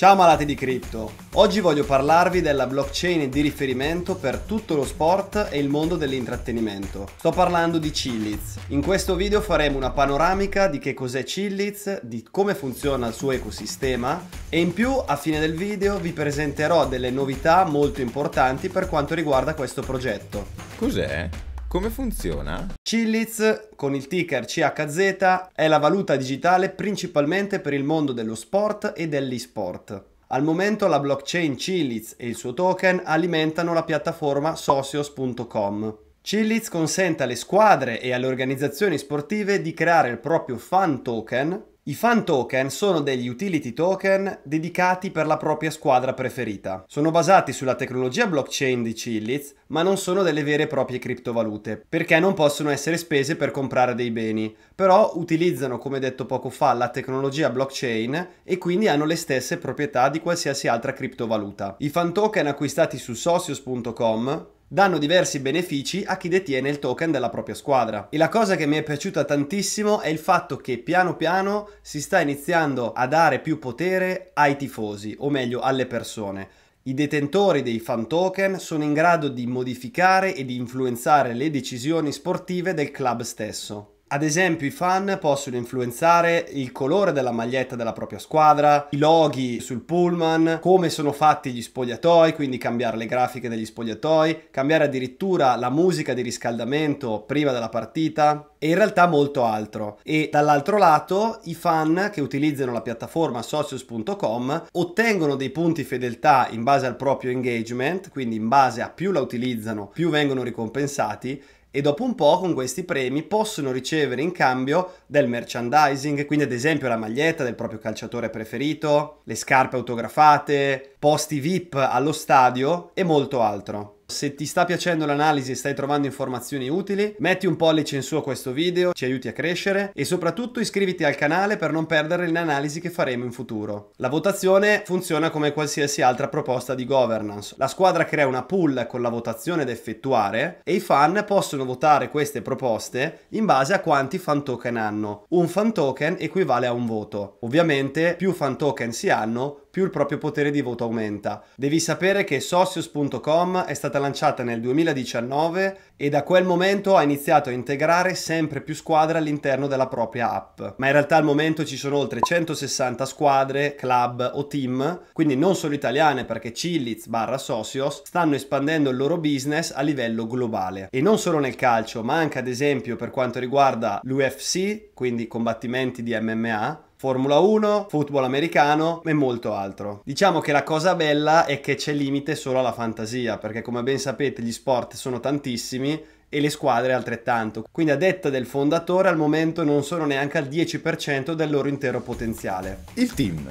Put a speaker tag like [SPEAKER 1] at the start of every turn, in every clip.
[SPEAKER 1] Ciao malati di cripto, oggi voglio parlarvi della blockchain di riferimento per tutto lo sport e il mondo dell'intrattenimento. Sto parlando di Chillitz. In questo video faremo una panoramica di che cos'è Chillitz, di come funziona il suo ecosistema e in più a fine del video vi presenterò delle novità molto importanti per quanto riguarda questo progetto. Cos'è? Come funziona? Chilliz con il ticker CHZ è la valuta digitale principalmente per il mondo dello sport e dell'esport. Al momento la blockchain Chilliz e il suo token alimentano la piattaforma socios.com. Chilliz consente alle squadre e alle organizzazioni sportive di creare il proprio fan token i fan token sono degli utility token dedicati per la propria squadra preferita. Sono basati sulla tecnologia blockchain di Chillitz, ma non sono delle vere e proprie criptovalute, perché non possono essere spese per comprare dei beni, però utilizzano, come detto poco fa, la tecnologia blockchain e quindi hanno le stesse proprietà di qualsiasi altra criptovaluta. I fan token acquistati su socios.com danno diversi benefici a chi detiene il token della propria squadra. E la cosa che mi è piaciuta tantissimo è il fatto che piano piano si sta iniziando a dare più potere ai tifosi, o meglio alle persone. I detentori dei fan token sono in grado di modificare e di influenzare le decisioni sportive del club stesso. Ad esempio i fan possono influenzare il colore della maglietta della propria squadra, i loghi sul pullman, come sono fatti gli spogliatoi, quindi cambiare le grafiche degli spogliatoi, cambiare addirittura la musica di riscaldamento prima della partita e in realtà molto altro. E dall'altro lato i fan che utilizzano la piattaforma socios.com ottengono dei punti fedeltà in base al proprio engagement, quindi in base a più la utilizzano, più vengono ricompensati e dopo un po' con questi premi possono ricevere in cambio del merchandising, quindi ad esempio la maglietta del proprio calciatore preferito, le scarpe autografate, posti VIP allo stadio e molto altro. Se ti sta piacendo l'analisi e stai trovando informazioni utili, metti un pollice in su a questo video, ci aiuti a crescere e soprattutto iscriviti al canale per non perdere le analisi che faremo in futuro. La votazione funziona come qualsiasi altra proposta di governance. La squadra crea una pool con la votazione da effettuare e i fan possono votare queste proposte in base a quanti fan token hanno. Un fan token equivale a un voto. Ovviamente più fan token si hanno, più il proprio potere di voto aumenta. Devi sapere che socios.com è stata lanciata nel 2019 e da quel momento ha iniziato a integrare sempre più squadre all'interno della propria app. Ma in realtà al momento ci sono oltre 160 squadre, club o team, quindi non solo italiane perché Cilliz barra Socios stanno espandendo il loro business a livello globale. E non solo nel calcio, ma anche ad esempio per quanto riguarda l'UFC, quindi combattimenti di MMA, Formula 1, football americano e molto altro. Diciamo che la cosa bella è che c'è limite solo alla fantasia, perché come ben sapete gli sport sono tantissimi e le squadre altrettanto. Quindi a detta del fondatore al momento non sono neanche al 10% del loro intero potenziale. Il team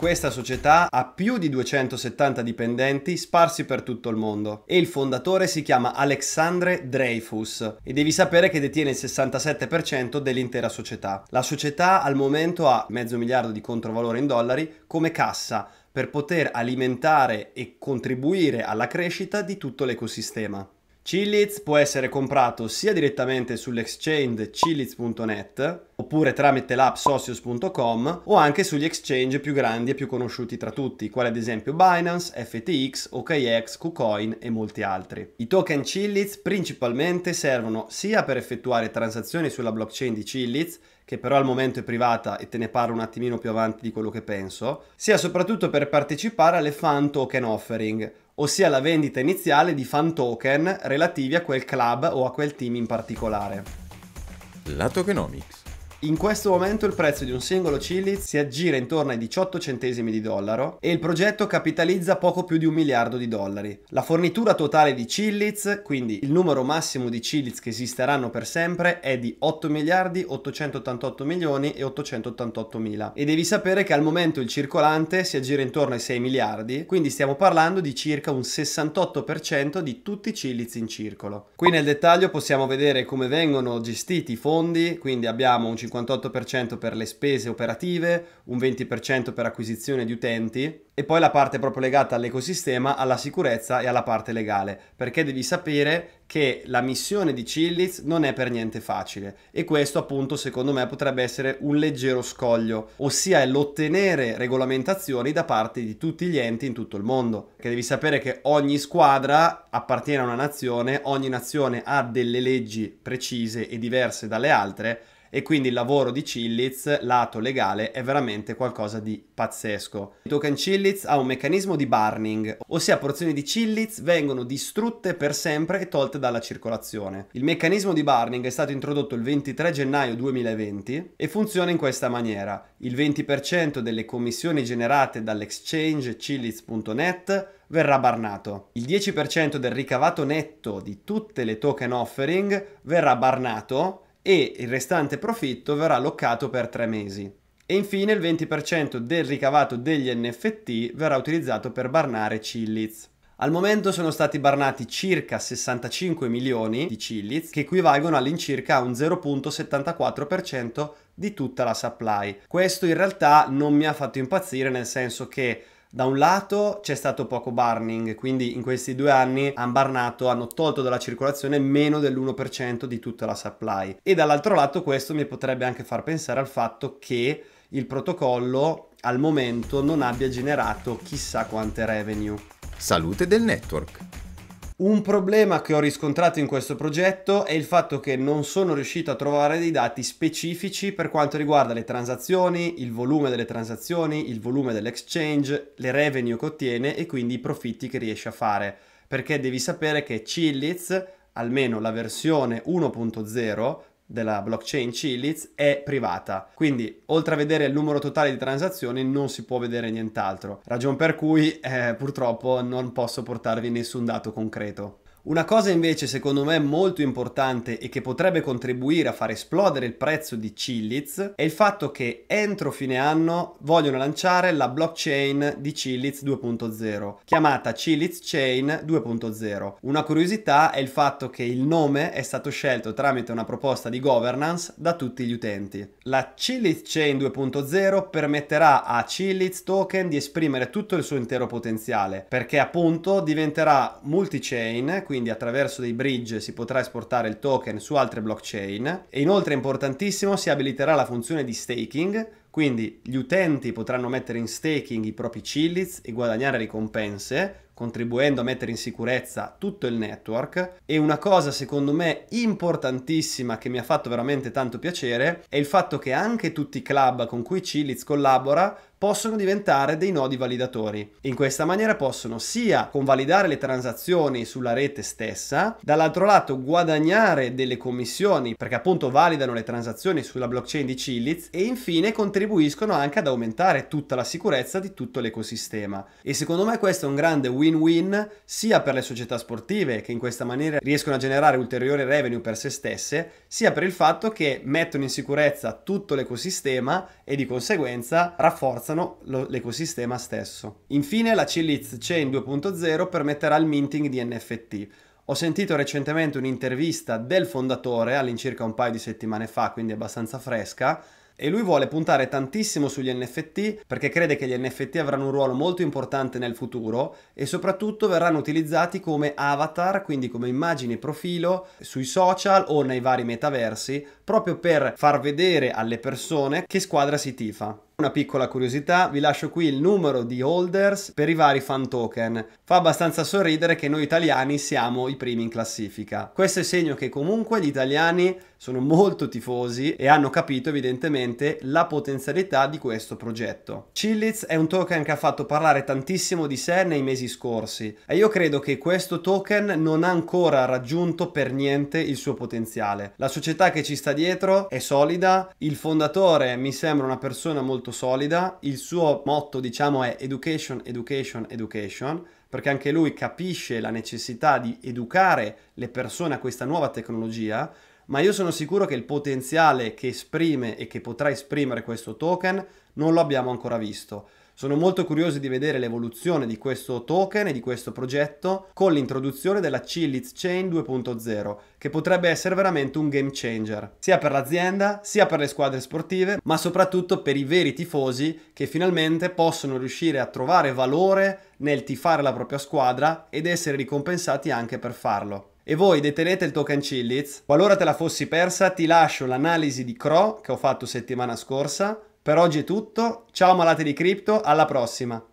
[SPEAKER 1] questa società ha più di 270 dipendenti sparsi per tutto il mondo e il fondatore si chiama Alexandre Dreyfus e devi sapere che detiene il 67% dell'intera società. La società al momento ha mezzo miliardo di controvalore in dollari come cassa per poter alimentare e contribuire alla crescita di tutto l'ecosistema. Chillits può essere comprato sia direttamente sull'exchange chillits.net oppure tramite l'app socios.com o anche sugli exchange più grandi e più conosciuti tra tutti, quali ad esempio Binance, FTX, OKX, KuCoin e molti altri. I token Chillits principalmente servono sia per effettuare transazioni sulla blockchain di Chillits che però al momento è privata e te ne parlo un attimino più avanti di quello che penso, sia soprattutto per partecipare alle fan token offering, ossia la vendita iniziale di fan token relativi a quel club o a quel team in particolare. La tokenomics in questo momento il prezzo di un singolo chili si aggira intorno ai 18 centesimi di dollaro e il progetto capitalizza poco più di un miliardo di dollari. La fornitura totale di chillits, quindi il numero massimo di chillits che esisteranno per sempre, è di 8 miliardi 888 milioni e 888 mila. E devi sapere che al momento il circolante si aggira intorno ai 6 miliardi, quindi stiamo parlando di circa un 68% di tutti i chillits in circolo. Qui nel dettaglio possiamo vedere come vengono gestiti i fondi, quindi abbiamo un 50% 58% per le spese operative, un 20% per acquisizione di utenti e poi la parte proprio legata all'ecosistema, alla sicurezza e alla parte legale, perché devi sapere che la missione di Chillitz non è per niente facile e questo appunto secondo me potrebbe essere un leggero scoglio, ossia l'ottenere regolamentazioni da parte di tutti gli enti in tutto il mondo, che devi sapere che ogni squadra appartiene a una nazione, ogni nazione ha delle leggi precise e diverse dalle altre e quindi il lavoro di Cillitz, lato legale, è veramente qualcosa di pazzesco. Il token Cillitz ha un meccanismo di burning, ossia porzioni di Cillitz vengono distrutte per sempre e tolte dalla circolazione. Il meccanismo di burning è stato introdotto il 23 gennaio 2020 e funziona in questa maniera. Il 20% delle commissioni generate dall'exchange Cillitz.net verrà barnato. Il 10% del ricavato netto di tutte le token offering verrà barnato e il restante profitto verrà allocato per tre mesi. E infine il 20% del ricavato degli NFT verrà utilizzato per barnare Chilliz. Al momento sono stati barnati circa 65 milioni di Chilliz, che equivalgono all'incirca un 0.74% di tutta la supply. Questo in realtà non mi ha fatto impazzire nel senso che da un lato c'è stato poco burning, quindi in questi due anni hanno barnato, hanno tolto dalla circolazione meno dell'1% di tutta la supply. E dall'altro lato questo mi potrebbe anche far pensare al fatto che il protocollo al momento non abbia generato chissà quante revenue. Salute del network. Un problema che ho riscontrato in questo progetto è il fatto che non sono riuscito a trovare dei dati specifici per quanto riguarda le transazioni, il volume delle transazioni, il volume dell'exchange, le revenue che ottiene e quindi i profitti che riesce a fare. Perché devi sapere che Chillitz, almeno la versione 1.0, della blockchain Chillitz è privata. Quindi, oltre a vedere il numero totale di transazioni, non si può vedere nient'altro. Ragion per cui eh, purtroppo non posso portarvi nessun dato concreto. Una cosa invece secondo me molto importante e che potrebbe contribuire a far esplodere il prezzo di Chillitz è il fatto che entro fine anno vogliono lanciare la blockchain di Chillitz 2.0, chiamata Chillitz Chain 2.0. Una curiosità è il fatto che il nome è stato scelto tramite una proposta di governance da tutti gli utenti. La Chillitz Chain 2.0 permetterà a Chillitz Token di esprimere tutto il suo intero potenziale, perché appunto diventerà multi-chain quindi attraverso dei bridge si potrà esportare il token su altre blockchain e inoltre è importantissimo si abiliterà la funzione di staking quindi gli utenti potranno mettere in staking i propri Chillits e guadagnare ricompense, contribuendo a mettere in sicurezza tutto il network. E una cosa secondo me importantissima che mi ha fatto veramente tanto piacere è il fatto che anche tutti i club con cui Chillits collabora possono diventare dei nodi validatori. In questa maniera possono sia convalidare le transazioni sulla rete stessa, dall'altro lato guadagnare delle commissioni perché appunto validano le transazioni sulla blockchain di Chillits e infine contribuire contribuiscono anche ad aumentare tutta la sicurezza di tutto l'ecosistema. E secondo me questo è un grande win-win sia per le società sportive che in questa maniera riescono a generare ulteriore revenue per se stesse, sia per il fatto che mettono in sicurezza tutto l'ecosistema e di conseguenza rafforzano lo, l'ecosistema stesso. Infine la Chiliz Chain 2.0 permetterà il minting di NFT. Ho sentito recentemente un'intervista del fondatore all'incirca un paio di settimane fa, quindi abbastanza fresca, e lui vuole puntare tantissimo sugli NFT perché crede che gli NFT avranno un ruolo molto importante nel futuro e soprattutto verranno utilizzati come avatar, quindi come immagini profilo sui social o nei vari metaversi, proprio per far vedere alle persone che squadra si tifa. Una piccola curiosità, vi lascio qui il numero di holders per i vari fan token. Fa abbastanza sorridere che noi italiani siamo i primi in classifica. Questo è segno che comunque gli italiani sono molto tifosi e hanno capito evidentemente la potenzialità di questo progetto. Chillitz è un token che ha fatto parlare tantissimo di sé nei mesi scorsi e io credo che questo token non ha ancora raggiunto per niente il suo potenziale. La società che ci sta dietro è solida, il fondatore mi sembra una persona molto molto solida, il suo motto diciamo è education, education, education, perché anche lui capisce la necessità di educare le persone a questa nuova tecnologia, ma io sono sicuro che il potenziale che esprime e che potrà esprimere questo token non lo abbiamo ancora visto. Sono molto curioso di vedere l'evoluzione di questo token e di questo progetto con l'introduzione della Chillitz Chain 2.0, che potrebbe essere veramente un game changer, sia per l'azienda, sia per le squadre sportive, ma soprattutto per i veri tifosi che finalmente possono riuscire a trovare valore nel tifare la propria squadra ed essere ricompensati anche per farlo e voi detenete il token Chillitz. Qualora te la fossi persa, ti lascio l'analisi di Cro che ho fatto settimana scorsa per oggi è tutto, ciao malate di cripto, alla prossima!